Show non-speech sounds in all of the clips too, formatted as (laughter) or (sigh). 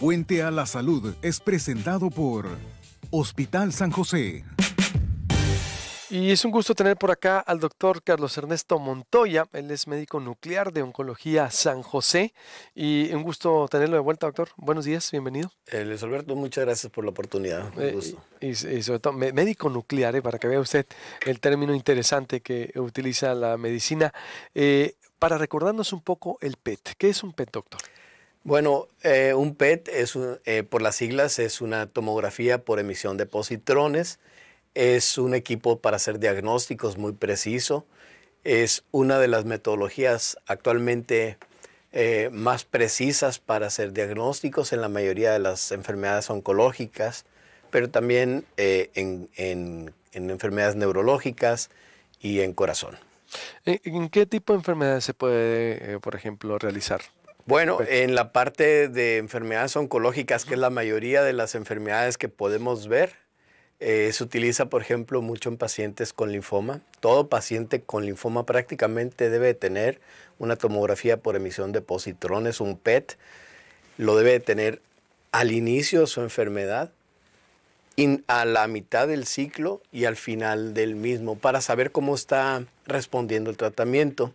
Puente a la Salud es presentado por Hospital San José. Y es un gusto tener por acá al doctor Carlos Ernesto Montoya. Él es médico nuclear de Oncología San José. Y un gusto tenerlo de vuelta, doctor. Buenos días, bienvenido. Eh, Luis Alberto, muchas gracias por la oportunidad. Un eh, gusto. y, sobre todo, médico nuclear, eh, para que vea usted el término interesante que utiliza la medicina. Eh, para recordarnos un poco el PET. ¿Qué es un PET, doctor? Bueno, eh, un PET, es, eh, por las siglas, es una tomografía por emisión de positrones. Es un equipo para hacer diagnósticos muy preciso. Es una de las metodologías actualmente eh, más precisas para hacer diagnósticos en la mayoría de las enfermedades oncológicas, pero también en, enfermedades neurológicas y en corazón. ¿En, qué tipo de enfermedades se puede, por ejemplo, realizar? Bueno, pues en la parte de enfermedades oncológicas, que es la mayoría de las enfermedades que podemos ver, eh, se utiliza, por ejemplo, mucho en pacientes con linfoma. Todo paciente con linfoma prácticamente debe tener una tomografía por emisión de positrones, un PET. Lo debe tener al inicio de su enfermedad, a la mitad del ciclo y al final del mismo, para saber cómo está respondiendo el tratamiento.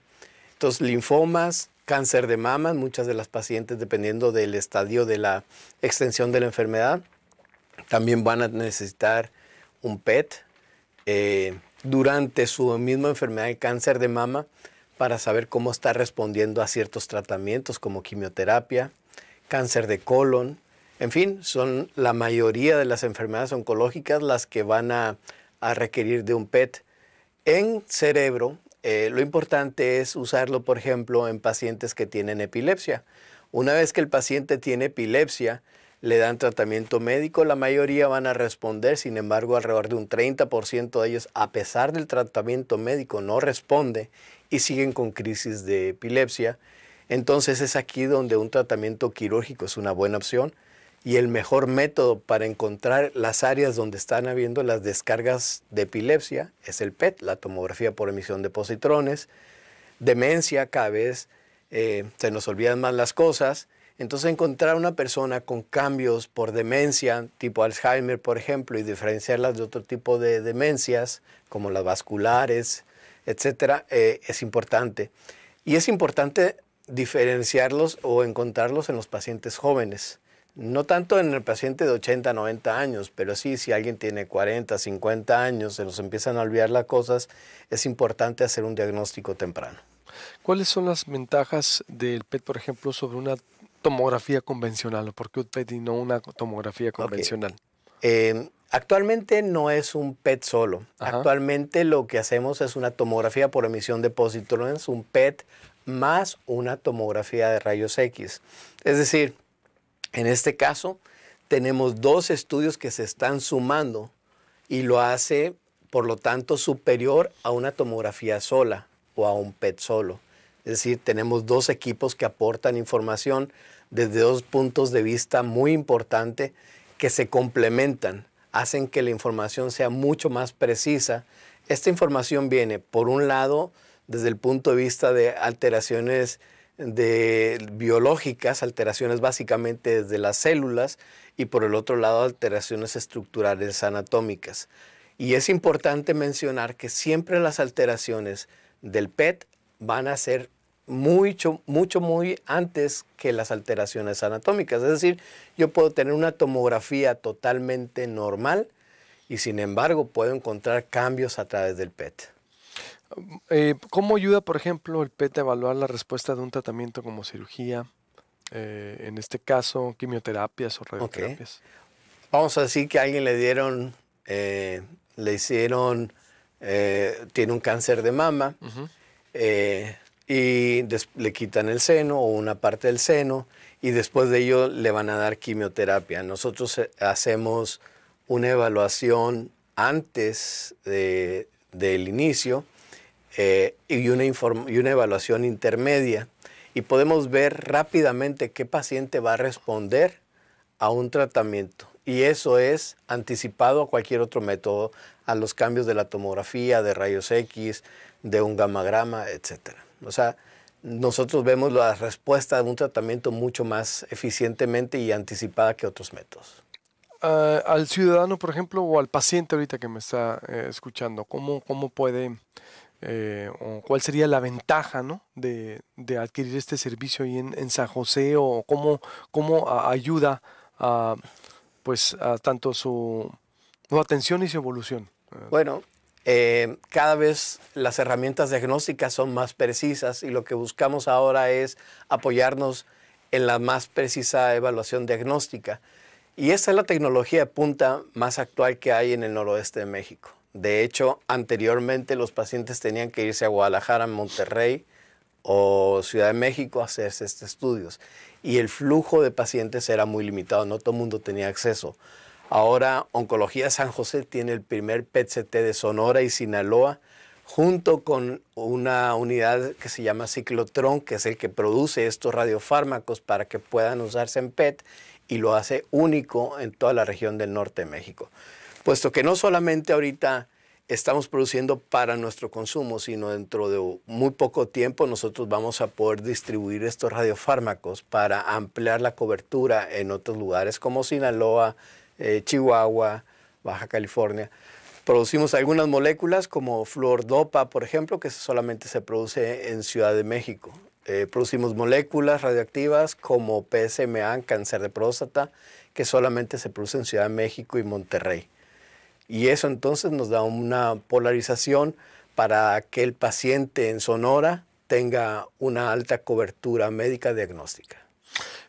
Entonces, linfomas, cáncer de mama muchas de las pacientes, dependiendo del estadio de la extensión de la enfermedad. También van a necesitar un PET eh, durante su misma enfermedad de cáncer de mama para saber cómo está respondiendo a ciertos tratamientos como quimioterapia, cáncer de colon, en fin, son la mayoría de las enfermedades oncológicas las que van a requerir de un PET. En cerebro, eh, lo importante es usarlo, por ejemplo, en pacientes que tienen epilepsia. Una vez que el paciente tiene epilepsia, le dan tratamiento médico, la mayoría van a responder, sin embargo, alrededor de un 30% de ellos, a pesar del tratamiento médico, no responde y siguen con crisis de epilepsia. Entonces es aquí donde un tratamiento quirúrgico es una buena opción y el mejor método para encontrar las áreas donde están habiendo las descargas de epilepsia es el PET, la tomografía por emisión de positrones, demencia cada vez, eh, se nos olvidan más las cosas. Entonces encontrar una persona con cambios por demencia, tipo Alzheimer, por ejemplo, y diferenciarlas de otro tipo de demencias, como las vasculares, etcétera, eh, es importante. Y es importante diferenciarlos o encontrarlos en los pacientes jóvenes. No tanto en el paciente de 80, 90 años, pero sí, si alguien tiene 40, 50 años, se nos empiezan a olvidar las cosas, es importante hacer un diagnóstico temprano. ¿Cuáles son las ventajas del PET, por ejemplo, sobre una tomografía convencional? ¿Por qué un PET y no una tomografía convencional? Em, actualmente no es un PET solo. Actualmente lo que hacemos es una tomografía por emisión de positrones, un PET más una tomografía de rayos X. Es decir, en este caso, tenemos dos estudios que se están sumando y lo hace, por lo tanto, superior a una tomografía sola o a un PET solo. Es decir, tenemos dos equipos que aportan información desde dos puntos de vista muy importantes que se complementan, hacen que la información sea mucho más precisa. Esta información viene, por un lado, desde el punto de vista de alteraciones de biológicas, alteraciones básicamente de las células y por el otro lado alteraciones estructurales anatómicas. Y es importante mencionar que siempre las alteraciones del PET van a ser mucho, mucho, muy antes que las alteraciones anatómicas. Es decir, yo puedo tener una tomografía totalmente normal y sin embargo puedo encontrar cambios a través del PET. Eh, ¿Cómo ayuda, por ejemplo, el PET a evaluar la respuesta de un tratamiento como cirugía? Eh, en este caso, quimioterapias o radioterapias. Vamos a decir que a alguien le dieron, eh, le hicieron, tiene un cáncer de mama y le quitan el seno o una parte del seno y después de ello le van a dar quimioterapia. Nosotros hacemos una evaluación antes del inicio eh, y, una una evaluación intermedia. Y podemos ver rápidamente qué paciente va a responder a un tratamiento. Y eso es anticipado a cualquier otro método, a los cambios de la tomografía, de rayos X, de un gamagrama, etc. O sea, nosotros vemos la respuesta de un tratamiento mucho más eficientemente y anticipada que otros métodos. Eh, al ciudadano, por ejemplo, o al paciente ahorita que me está eh, escuchando, ¿cómo, ¿cómo puede eh, o cuál sería la ventaja ¿no? de, de, adquirir este servicio ahí en, en San José o cómo, cómo ayuda a, pues, a tanto su, atención y su evolución. Bueno, eh, cada vez las herramientas diagnósticas son más precisas y lo que buscamos ahora es apoyarnos en la más precisa evaluación diagnóstica. Y esta es la tecnología de punta más actual que hay en el noroeste de México. De hecho, anteriormente los pacientes tenían que irse a Guadalajara, Monterrey o Ciudad de México a hacerse estos estudios. Y el flujo de pacientes era muy limitado, no todo el mundo tenía acceso. Ahora, Oncología San José tiene el primer PET-CT de Sonora y Sinaloa, junto con una unidad que se llama Ciclotron, que es el que produce estos radiofármacos para que puedan usarse en PET y lo hace único en toda la región del norte de México puesto que no solamente ahorita estamos produciendo para nuestro consumo, sino dentro de muy poco tiempo nosotros vamos a poder distribuir estos radiofármacos para ampliar la cobertura en otros lugares como Sinaloa, eh, Chihuahua, Baja California. Producimos algunas moléculas como fluordopa, por ejemplo, que solamente se produce en Ciudad de México. Eh, producimos moléculas radioactivas como PSMA, cáncer de próstata, que solamente se produce en Ciudad de México y Monterrey. Y eso entonces nos da una polarización para que el paciente en Sonora tenga una alta cobertura médica diagnóstica.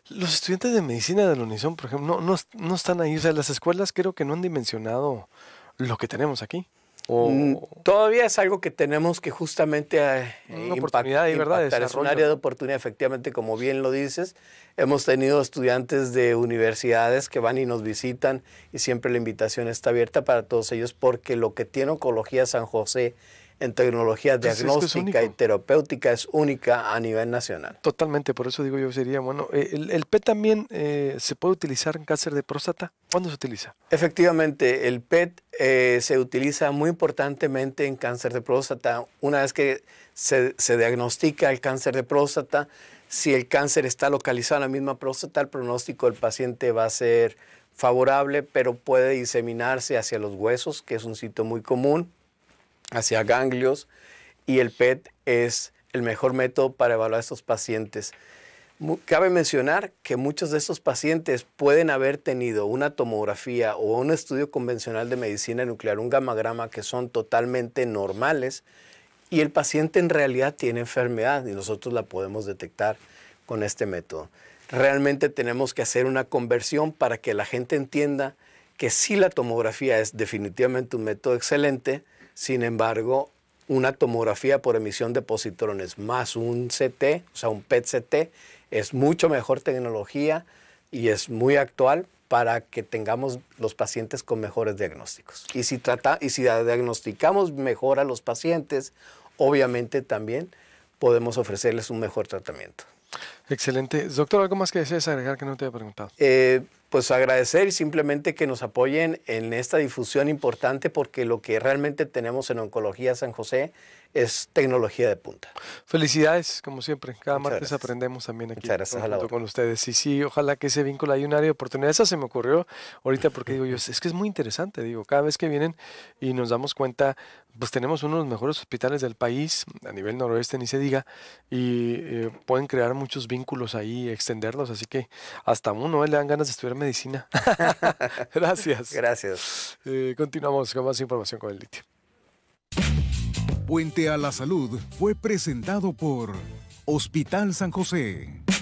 Los estudiantes de medicina de la UNISON, por ejemplo, no, no están ahí. O sea, las escuelas creo que no han dimensionado lo que tenemos aquí. Mm. Todavía es algo que tenemos que justamente eh, oportunidad verdad, de es un área de oportunidad, efectivamente, como bien lo dices. Hemos tenido estudiantes de universidades que van y nos visitan y siempre la invitación está abierta para todos ellos porque lo que tiene Oncología San José en tecnología pues diagnóstica y terapéutica es única a nivel nacional. Totalmente, por eso digo yo sería bueno. Eh, ¿El, PET también eh, se puede utilizar en cáncer de próstata? ¿Cuándo se utiliza? Efectivamente, el PET eh, se utiliza muy importantemente en cáncer de próstata. Una vez que se, se diagnostica el cáncer de próstata, si el cáncer está localizado en la misma próstata, el pronóstico del paciente va a ser favorable, pero puede diseminarse hacia los huesos, que es un sitio muy común hacia ganglios y el PET es el mejor método para evaluar a estos pacientes. Cabe mencionar que muchos de estos pacientes pueden haber tenido una tomografía o un estudio convencional de medicina nuclear, un gamagrama, que son totalmente normales y el paciente en realidad tiene enfermedad y nosotros la podemos detectar con este método. Realmente tenemos que hacer una conversión para que la gente entienda que si la tomografía es definitivamente un método excelente, sin embargo, una tomografía por emisión de positrones más un CT, o sea, un PET-CT, es mucho mejor tecnología y es muy actual para que tengamos los pacientes con mejores diagnósticos. Y si, trata, y si diagnosticamos mejor a los pacientes, obviamente también podemos ofrecerles un mejor tratamiento. Excelente. Doctor, ¿algo más que desees agregar que no te haya preguntado? Eh, pues agradecer y simplemente que nos apoyen en esta difusión importante porque lo que realmente tenemos en Oncología San José es tecnología de punta. Felicidades, como siempre. Cada martes aprendemos también aquí gracias, junto con ustedes. Y sí, ojalá que ese vínculo haya un área de oportunidad. Esa se me ocurrió ahorita porque digo yo, es que es muy interesante. Digo, cada vez que vienen y nos damos cuenta, pues tenemos uno de los mejores hospitales del país, a nivel noroeste ni se diga, y eh, pueden crear muchos vínculos vínculos ahí, extenderlos, Así que hasta uno ¿eh? le dan ganas de estudiar medicina. (laughs) Gracias. Gracias. Eh, continuamos con más información con el litio. Puente a la Salud fue presentado por Hospital San José.